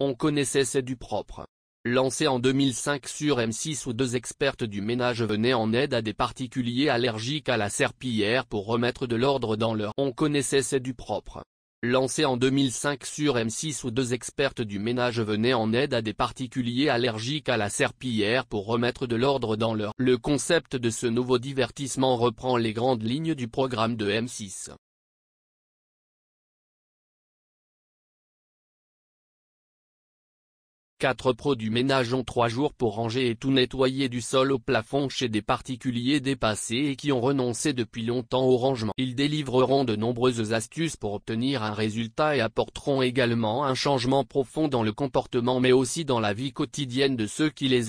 On connaissait c'est du propre. Lancé en 2005 sur M6 où deux expertes du ménage venaient en aide à des particuliers allergiques à la serpillière pour remettre de l'ordre dans leur On connaissait c'est du propre. Lancé en 2005 sur M6 où deux expertes du ménage venaient en aide à des particuliers allergiques à la serpillière pour remettre de l'ordre dans leur Le concept de ce nouveau divertissement reprend les grandes lignes du programme de M6. Quatre pros du ménage ont 3 jours pour ranger et tout nettoyer du sol au plafond chez des particuliers dépassés et qui ont renoncé depuis longtemps au rangement. Ils délivreront de nombreuses astuces pour obtenir un résultat et apporteront également un changement profond dans le comportement mais aussi dans la vie quotidienne de ceux qui les